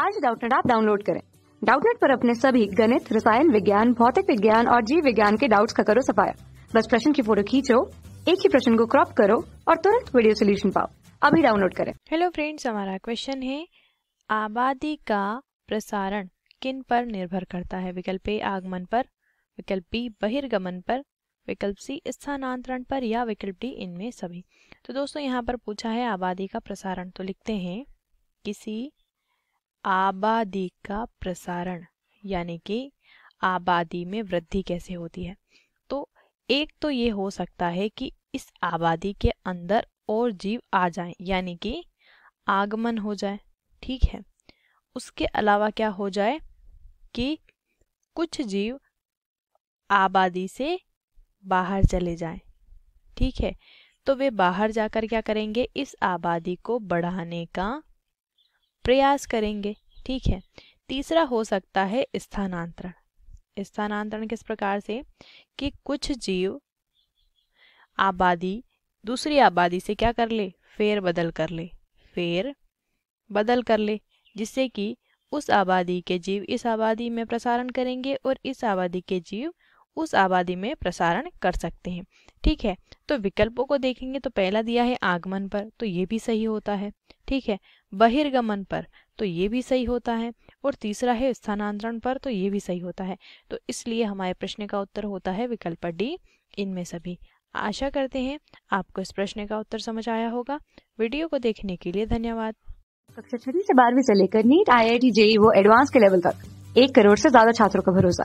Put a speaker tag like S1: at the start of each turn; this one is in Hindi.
S1: आज डाउटनेट आप डाउनलोड करें डाउटनेट पर अपने सभी गणित रसायन विज्ञान भौतिक विज्ञान और जीव विज्ञान के डाउट्स का करो सफाया बस प्रश्न की फोटो खींचो एक ही प्रश्न को क्रॉप करो और तुरंत वीडियो सोल्यूशन पाओ अभी डाउनलोड करें
S2: हेलो फ्रेंड्स हमारा क्वेश्चन है आबादी का प्रसारण किन पर निर्भर करता है विकल्प ए आगमन पर विकल्प बी बहिर्गमन पर विकल्प सी स्थानांतरण पर या विकल्प डी इनमें सभी तो दोस्तों यहाँ पर पूछा है आबादी का प्रसारण तो लिखते हैं किसी आबादी का प्रसारण यानी कि आबादी में वृद्धि कैसे होती है तो एक तो ये हो सकता है कि इस आबादी के अंदर और जीव आ जाए यानी कि आगमन हो जाए ठीक है उसके अलावा क्या हो जाए कि कुछ जीव आबादी से बाहर चले जाएं ठीक है तो वे बाहर जाकर क्या करेंगे इस आबादी को बढ़ाने का प्रयास करेंगे ठीक है तीसरा हो सकता है स्थानांतरण स्थानांतरण किस प्रकार से कि कुछ जीव आबादी दूसरी आबादी से क्या कर ले फेर बदल कर ले फेर बदल कर ले जिससे कि उस आबादी के जीव इस आबादी में प्रसारण करेंगे और इस आबादी के जीव उस आबादी में प्रसारण कर सकते हैं ठीक है तो विकल्पों को देखेंगे तो पहला दिया है आगमन पर तो ये भी सही होता है ठीक है बहिर्गमन पर तो ये भी सही होता है और तीसरा है स्थानांतरण पर तो ये भी सही होता है तो इसलिए हमारे प्रश्न का उत्तर होता है विकल्प डी इनमें सभी आशा करते हैं आपको इस प्रश्न का उत्तर समझ आया होगा वीडियो को देखने के लिए धन्यवाद
S1: कक्षा छठी से बारहवीं से लेकर NEET I I T JEE वो एडवांस के लेवल तक एक करोड़ से ज्यादा छात्रों का भरोसा